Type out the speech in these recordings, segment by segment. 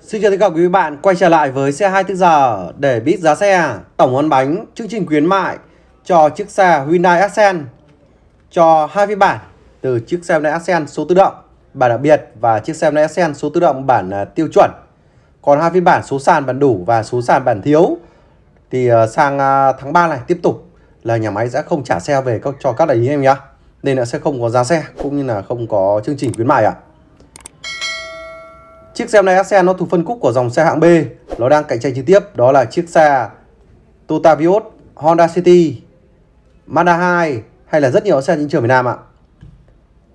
Xin chào tất cả quý vị bạn quay trở lại với xe 24 giờ để biết giá xe, tổng hoàn bánh, chương trình khuyến mại cho chiếc xe Hyundai Accent cho hai phiên bản từ chiếc xe Hyundai Accent số tự động bản đặc biệt và chiếc xe Hyundai Accent số tự động bản à, tiêu chuẩn. Còn hai phiên bản số sàn bản đủ và số sàn bản thiếu thì à, sang à, tháng 3 này tiếp tục là nhà máy sẽ không trả xe về cho các đại lý em nhé nên là sẽ không có giá xe cũng như là không có chương trình khuyến mại ạ. À. Chiếc xe này Accent nó thuộc phân khúc của dòng xe hạng B, nó đang cạnh tranh trực tiếp, đó là chiếc xe Toyota Vios, Honda City, Mazda 2 hay là rất nhiều xe trên trường Việt Nam ạ.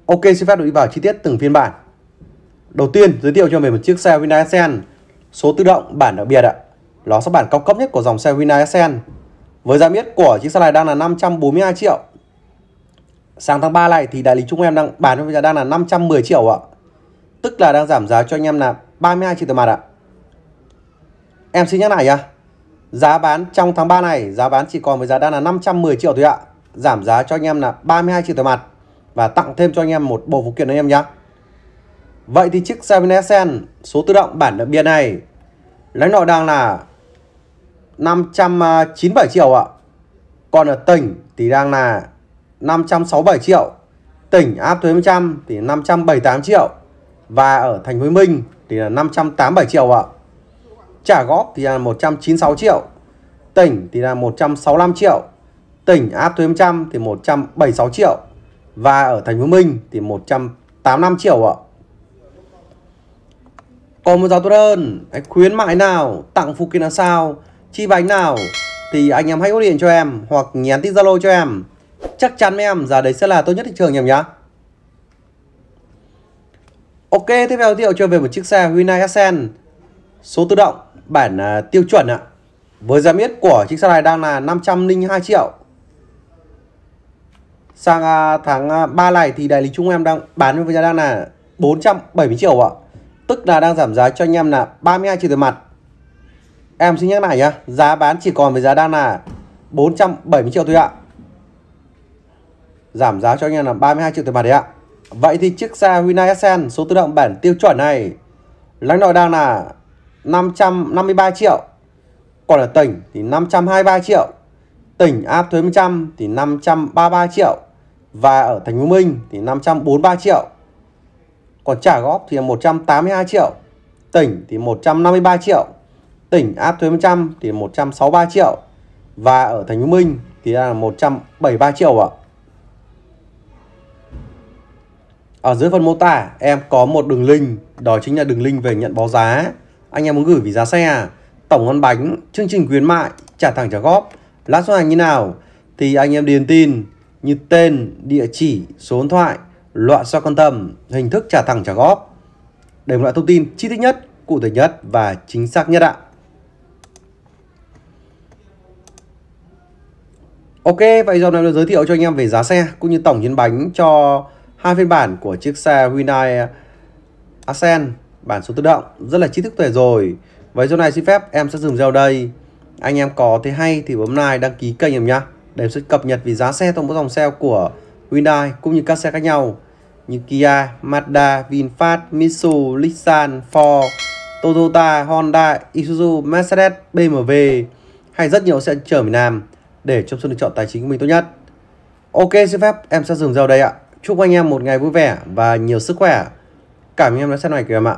Ok, xin phép được đi vào chi tiết từng phiên bản. Đầu tiên, giới thiệu cho mình một chiếc xe Hyundai Accent số tự động bản đặc biệt ạ. Nó là bản cao cấp nhất của dòng xe Hyundai Accent. Với giá miết của chiếc xe này đang là 542 triệu. Sáng tháng 3 này thì đại lý chúng em đang bán với giá đang là 510 triệu ạ. Tức là đang giảm giá cho anh em là 32 triệu tiền mặt ạ. Em xin nhắc lại nhá. Giá bán trong tháng 3 này, giá bán chỉ còn với giá đang là 510 triệu thôi ạ. Giảm giá cho anh em là 32 triệu tiền mặt và tặng thêm cho anh em một bộ phụ kiện anh em nhá. Vậy thì chiếc Savin Essence số tự động bản đậm biên này lấy nội đang là 597 triệu ạ. Còn ở tỉnh thì đang là 567 triệu. Tỉnh áp thuế 100 thì 578 triệu. Và ở thành phố Minh thì là 587 triệu ạ. Trả góp thì là 196 triệu. Tỉnh thì là 165 triệu. Tỉnh áp thuế 100 thì 176 triệu. Và ở thành phố Hồ Chí Minh thì 185 triệu ạ. Còn một giá tốt hơn, anh khuyến mại nào, tặng phụ kiện là sao, chi bánh nào thì anh em hãy gọi điện cho em hoặc nhắn tin Zalo cho em. Chắc chắn với em giá đấy sẽ là tốt nhất thị trường em nhá. Ok, tiếp theo giới thiệu cho về một chiếc xe Hyundai Accent số tự động bản uh, tiêu chuẩn ạ. Với giá miết của chiếc xe này đang là 502 triệu. Sang uh, tháng 3 à, này thì đại lý chúng em đang bán với giá đang là 470 triệu ạ. Tức là đang giảm giá cho anh em là 32 triệu tiền mặt. Em xin nhắc lại nhá, giá bán chỉ còn với giá đang là 470 triệu thôi ạ. Giảm giá cho anh em là 32 triệu tiền mặt đấy ạ. Vậy thì chiếc xe Hyundai Accent số tự động bản tiêu chuẩn này lãnh nội đang là 553 triệu còn ở tỉnh thì 523 triệu tỉnh áp thuế 100 thì 533 triệu và ở thành phố Minh thì 543 triệu còn trả góp thì 182 triệu tỉnh thì 153 triệu tỉnh áp thuế 100 thì 163 triệu và ở thành phố Minh thì là 173 triệu ạ. À. ở dưới phần mô tả em có một đường link đó chính là đường link về nhận báo giá anh em muốn gửi vì giá xe à? tổng ăn bánh chương trình khuyến mại trả thẳng trả góp lát số hàng như nào thì anh em điền tin như tên địa chỉ số điện thoại loại xe quan tâm hình thức trả thẳng trả góp để là thông tin chi tiết nhất cụ thể nhất và chính xác nhất ạ Ok, vậy giờ em giới thiệu cho anh em về giá xe cũng như tổng chiến bánh cho hai phiên bản của chiếc xe Hyundai Accent bản số tự động rất là trí thức tuyệt rồi với chỗ này xin phép em sẽ dừng video đây anh em có thấy hay thì bấm like đăng ký kênh em nhé. để em sẽ cập nhật về giá xe trong mỗi dòng xe của Hyundai cũng như các xe khác nhau như Kia, Mazda, VinFast, Mitsubishi, Nissan, Ford, Toyota, Honda, Isuzu, Mercedes, BMW hay rất nhiều xe chở miền Nam để trong sự lựa chọn tài chính của mình tốt nhất. Ok xin phép em sẽ dừng video đây ạ. Chúc anh em một ngày vui vẻ và nhiều sức khỏe. Cảm ơn em đã xem này của em ạ.